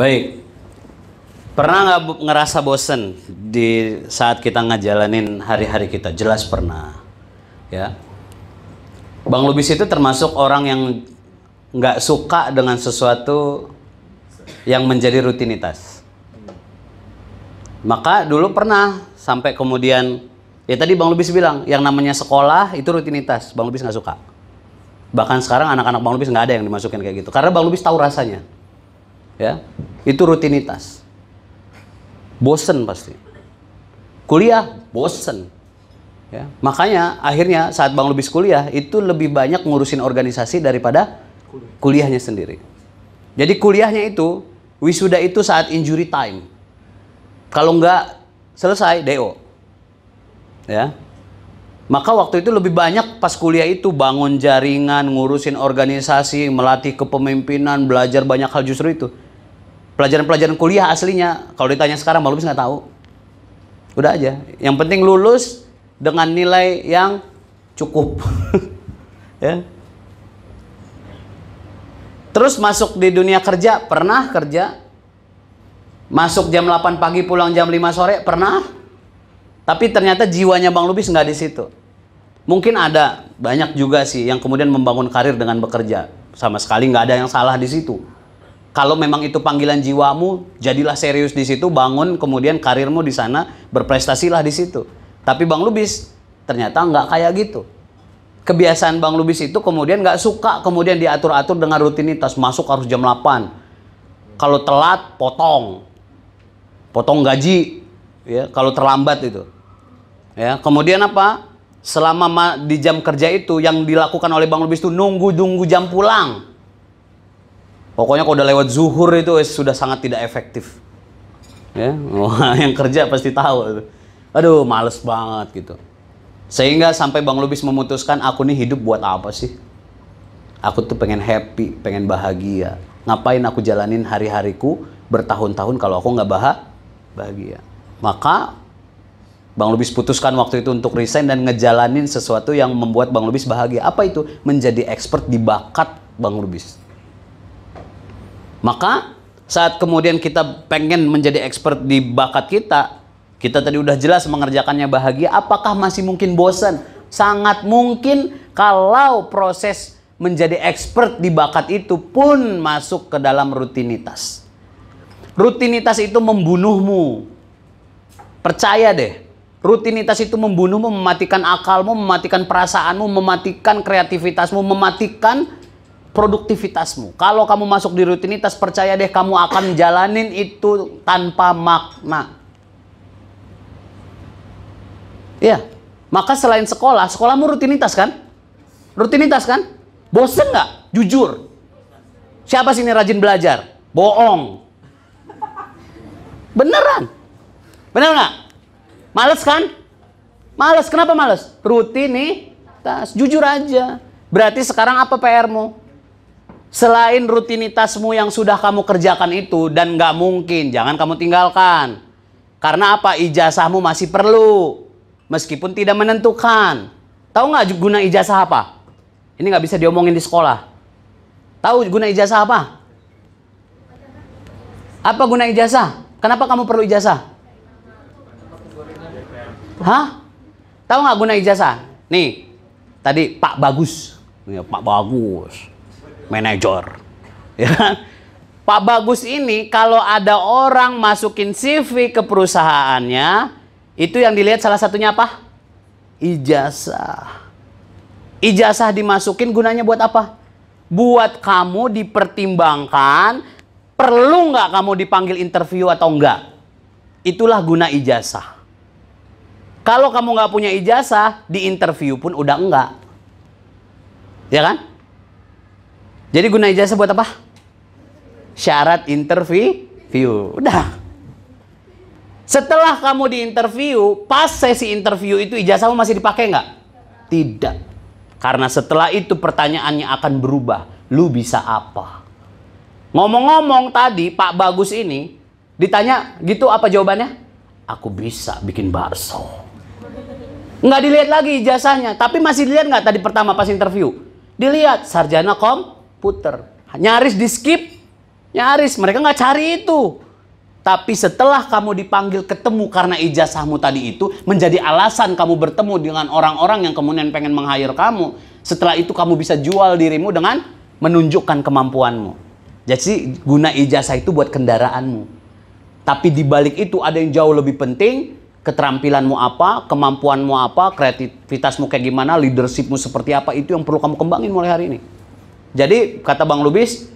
Baik. Pernah nggak ngerasa bosen di saat kita ngejalanin hari-hari kita? Jelas pernah. Ya. Bang Lubis itu termasuk orang yang nggak suka dengan sesuatu yang menjadi rutinitas. Maka dulu pernah sampai kemudian ya tadi Bang Lubis bilang yang namanya sekolah itu rutinitas. Bang Lubis nggak suka. Bahkan sekarang anak-anak Bang Lubis nggak ada yang dimasukin kayak gitu karena Bang Lubis tahu rasanya ya itu rutinitas bosen pasti kuliah bosen ya makanya akhirnya saat bang lubis kuliah itu lebih banyak ngurusin organisasi daripada kuliahnya sendiri jadi kuliahnya itu wisuda itu saat injury time kalau nggak selesai do ya maka waktu itu lebih banyak pas kuliah itu bangun jaringan, ngurusin organisasi, melatih kepemimpinan, belajar banyak hal justru itu. Pelajaran-pelajaran kuliah aslinya, kalau ditanya sekarang Bang Lubis nggak tahu. Udah aja. Yang penting lulus dengan nilai yang cukup. ya. Terus masuk di dunia kerja, pernah kerja? Masuk jam 8 pagi, pulang jam 5 sore, pernah? Tapi ternyata jiwanya Bang Lubis nggak di situ. Mungkin ada, banyak juga sih yang kemudian membangun karir dengan bekerja. Sama sekali nggak ada yang salah di situ kalau memang itu panggilan jiwamu, jadilah serius di situ, bangun, kemudian karirmu di sana, berprestasilah di situ. Tapi Bang Lubis ternyata nggak kayak gitu. Kebiasaan Bang Lubis itu kemudian nggak suka, kemudian diatur-atur dengan rutinitas, masuk harus jam 8. Kalau telat, potong. Potong gaji, ya kalau terlambat itu. Ya, kemudian apa? Selama di jam kerja itu yang dilakukan oleh Bang Lubis itu nunggu-nunggu jam pulang Pokoknya kalau udah lewat zuhur itu eh, sudah sangat tidak efektif. Ya, yang kerja pasti tahu. Aduh, males banget gitu. Sehingga sampai Bang Lubis memutuskan aku nih hidup buat apa sih? Aku tuh pengen happy, pengen bahagia. Ngapain aku jalanin hari-hariku bertahun-tahun kalau aku nggak bah bahagia? Maka Bang Lubis putuskan waktu itu untuk resign dan ngejalanin sesuatu yang membuat Bang Lubis bahagia. Apa itu? Menjadi expert di bakat Bang Lubis. Maka saat kemudian kita pengen menjadi expert di bakat kita, kita tadi udah jelas mengerjakannya bahagia, apakah masih mungkin bosan? Sangat mungkin kalau proses menjadi expert di bakat itu pun masuk ke dalam rutinitas. Rutinitas itu membunuhmu. Percaya deh, rutinitas itu membunuhmu, mematikan akalmu, mematikan perasaanmu, mematikan kreativitasmu, mematikan produktivitasmu. Kalau kamu masuk di rutinitas, percaya deh kamu akan jalanin itu tanpa makna. Iya. Maka selain sekolah, sekolahmu rutinitas kan? Rutinitas kan? Bosen nggak? Jujur. Siapa sini rajin belajar? Boong, Beneran. Bener nggak? Males kan? Males. Kenapa males? Rutinitas. Jujur aja. Berarti sekarang apa PR-mu? Selain rutinitasmu yang sudah kamu kerjakan itu dan nggak mungkin, jangan kamu tinggalkan. Karena apa? Ijazahmu masih perlu. Meskipun tidak menentukan. Tahu nggak guna ijazah apa? Ini nggak bisa diomongin di sekolah. Tahu guna ijazah apa? Apa guna ijazah? Kenapa kamu perlu ijazah? Hah? Tahu nggak guna ijazah? Nih, tadi Pak Bagus. Ya, Pak Bagus manajer. Ya Pak Bagus ini kalau ada orang masukin CV ke perusahaannya, itu yang dilihat salah satunya apa? Ijazah. Ijazah dimasukin gunanya buat apa? Buat kamu dipertimbangkan perlu nggak kamu dipanggil interview atau enggak. Itulah guna ijazah. Kalau kamu nggak punya ijazah, di interview pun udah enggak. Ya kan? Jadi guna ijazah buat apa? Syarat interview. Udah. Setelah kamu di interview, pas sesi interview itu ijazahmu masih dipakai nggak? Tidak. Karena setelah itu pertanyaannya akan berubah. Lu bisa apa? Ngomong-ngomong tadi Pak Bagus ini ditanya gitu apa jawabannya? Aku bisa bikin bakso. Nggak dilihat lagi ijazahnya, tapi masih dilihat nggak tadi pertama pas interview? Dilihat sarjana kom puter. Nyaris di skip, nyaris. Mereka nggak cari itu. Tapi setelah kamu dipanggil ketemu karena ijazahmu tadi itu menjadi alasan kamu bertemu dengan orang-orang yang kemudian pengen menghayir kamu. Setelah itu kamu bisa jual dirimu dengan menunjukkan kemampuanmu. Jadi guna ijazah itu buat kendaraanmu. Tapi di balik itu ada yang jauh lebih penting, keterampilanmu apa, kemampuanmu apa, kreativitasmu kayak gimana, leadershipmu seperti apa, itu yang perlu kamu kembangin mulai hari ini. Jadi kata Bang Lubis,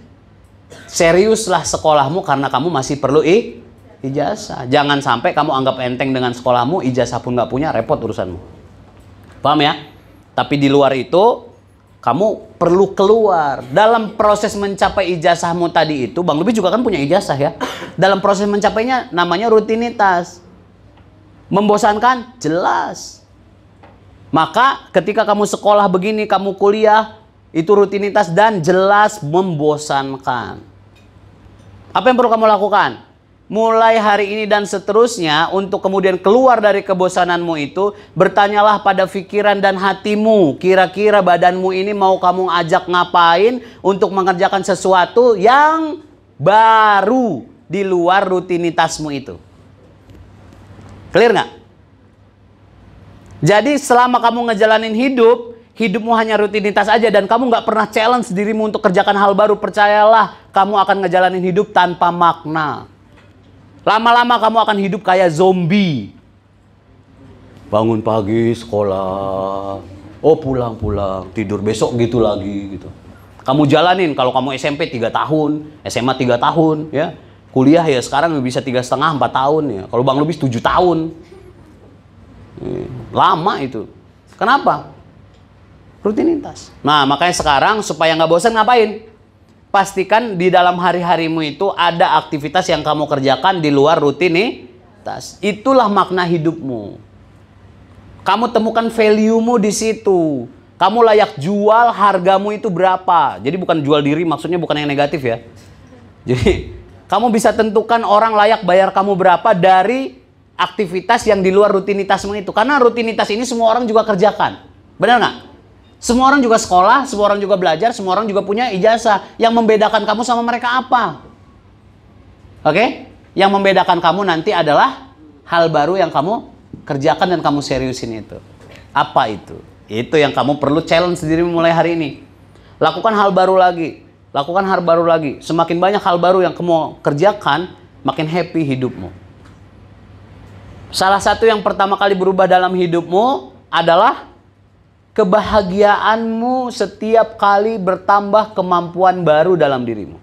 seriuslah sekolahmu karena kamu masih perlu i, ijazah. Jangan sampai kamu anggap enteng dengan sekolahmu, ijazah pun nggak punya, repot urusanmu. Paham ya? Tapi di luar itu, kamu perlu keluar. Dalam proses mencapai ijazahmu tadi itu, Bang Lubis juga kan punya ijazah ya. Dalam proses mencapainya namanya rutinitas. Membosankan? Jelas. Maka ketika kamu sekolah begini, kamu kuliah, itu rutinitas dan jelas membosankan. Apa yang perlu kamu lakukan? Mulai hari ini dan seterusnya untuk kemudian keluar dari kebosananmu itu, bertanyalah pada pikiran dan hatimu, kira-kira badanmu ini mau kamu ajak ngapain untuk mengerjakan sesuatu yang baru di luar rutinitasmu itu. Clear nggak? Jadi selama kamu ngejalanin hidup, hidupmu hanya rutinitas aja dan kamu nggak pernah challenge dirimu untuk kerjakan hal baru, percayalah kamu akan ngejalanin hidup tanpa makna. Lama-lama kamu akan hidup kayak zombie. Bangun pagi, sekolah. Oh pulang-pulang, tidur besok gitu lagi gitu. Kamu jalanin kalau kamu SMP 3 tahun, SMA 3 tahun ya. Kuliah ya sekarang bisa tiga setengah empat tahun ya. Kalau Bang lebih 7 tahun. Eh, lama itu. Kenapa? Rutinitas. Nah, makanya sekarang supaya nggak bosan ngapain? Pastikan di dalam hari-harimu itu ada aktivitas yang kamu kerjakan di luar rutinitas. Itulah makna hidupmu. Kamu temukan value-mu di situ. Kamu layak jual hargamu itu berapa. Jadi bukan jual diri, maksudnya bukan yang negatif ya. Jadi kamu bisa tentukan orang layak bayar kamu berapa dari aktivitas yang di luar rutinitasmu itu. Karena rutinitas ini semua orang juga kerjakan. Benar nggak? Semua orang juga sekolah, semua orang juga belajar, semua orang juga punya ijazah. Yang membedakan kamu sama mereka apa? Oke? Okay? Yang membedakan kamu nanti adalah hal baru yang kamu kerjakan dan kamu seriusin itu. Apa itu? Itu yang kamu perlu challenge sendiri mulai hari ini. Lakukan hal baru lagi. Lakukan hal baru lagi. Semakin banyak hal baru yang kamu kerjakan, makin happy hidupmu. Salah satu yang pertama kali berubah dalam hidupmu adalah kebahagiaanmu setiap kali bertambah kemampuan baru dalam dirimu.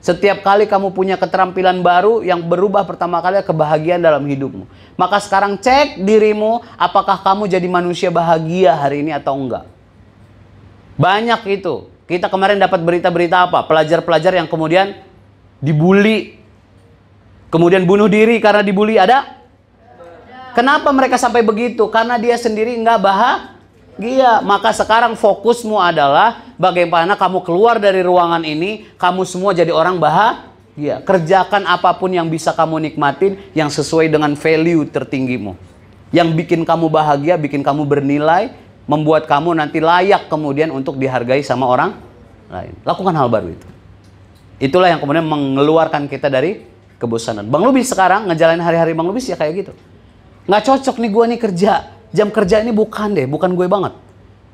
Setiap kali kamu punya keterampilan baru yang berubah pertama kali kebahagiaan dalam hidupmu. Maka sekarang cek dirimu apakah kamu jadi manusia bahagia hari ini atau enggak. Banyak itu. Kita kemarin dapat berita-berita apa? Pelajar-pelajar yang kemudian dibully. Kemudian bunuh diri karena dibully ada? Kenapa mereka sampai begitu? Karena dia sendiri enggak bahagia Iya, maka sekarang fokusmu adalah bagaimana kamu keluar dari ruangan ini, kamu semua jadi orang bahagia. Kerjakan apapun yang bisa kamu nikmatin yang sesuai dengan value tertinggimu. Yang bikin kamu bahagia, bikin kamu bernilai, membuat kamu nanti layak kemudian untuk dihargai sama orang lain. Lakukan hal baru itu. Itulah yang kemudian mengeluarkan kita dari kebosanan. Bang Lubis sekarang ngejalanin hari-hari Bang Lubis ya kayak gitu. Nggak cocok nih gua nih kerja jam kerja ini bukan deh, bukan gue banget.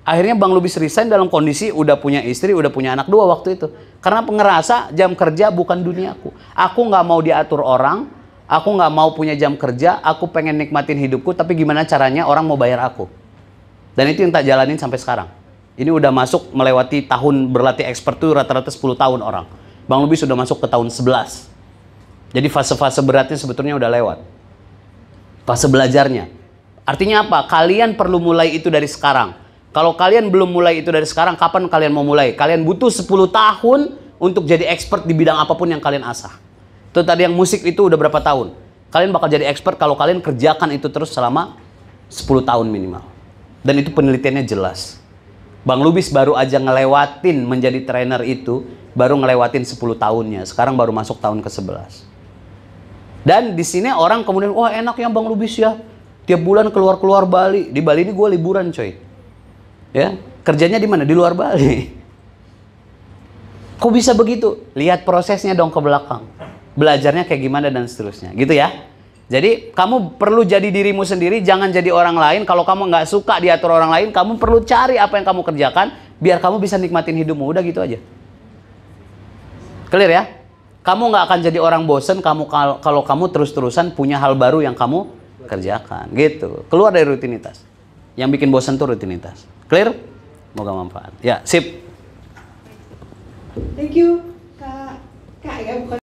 Akhirnya Bang Lubis resign dalam kondisi udah punya istri, udah punya anak dua waktu itu. Karena pengerasa jam kerja bukan duniaku. Aku nggak mau diatur orang, aku nggak mau punya jam kerja, aku pengen nikmatin hidupku, tapi gimana caranya orang mau bayar aku. Dan itu yang tak jalanin sampai sekarang. Ini udah masuk melewati tahun berlatih expert tuh rata-rata 10 tahun orang. Bang Lubis sudah masuk ke tahun 11. Jadi fase-fase beratnya sebetulnya udah lewat. Fase belajarnya Artinya apa? Kalian perlu mulai itu dari sekarang. Kalau kalian belum mulai itu dari sekarang, kapan kalian mau mulai? Kalian butuh 10 tahun untuk jadi expert di bidang apapun yang kalian asah. Itu tadi yang musik itu udah berapa tahun? Kalian bakal jadi expert kalau kalian kerjakan itu terus selama 10 tahun minimal. Dan itu penelitiannya jelas. Bang Lubis baru aja ngelewatin menjadi trainer itu, baru ngelewatin 10 tahunnya. Sekarang baru masuk tahun ke-11. Dan di sini orang kemudian, wah enak ya Bang Lubis ya tiap bulan keluar-keluar Bali. Di Bali ini gue liburan coy. Ya, kerjanya di mana? Di luar Bali. Kok bisa begitu? Lihat prosesnya dong ke belakang. Belajarnya kayak gimana dan seterusnya. Gitu ya. Jadi kamu perlu jadi dirimu sendiri, jangan jadi orang lain. Kalau kamu nggak suka diatur orang lain, kamu perlu cari apa yang kamu kerjakan, biar kamu bisa nikmatin hidupmu. Udah gitu aja. Clear ya? Kamu nggak akan jadi orang bosen kamu kalau kamu terus-terusan punya hal baru yang kamu kerjakan gitu keluar dari rutinitas yang bikin bosan tuh rutinitas clear moga manfaat ya sip thank you kak kak ya bukan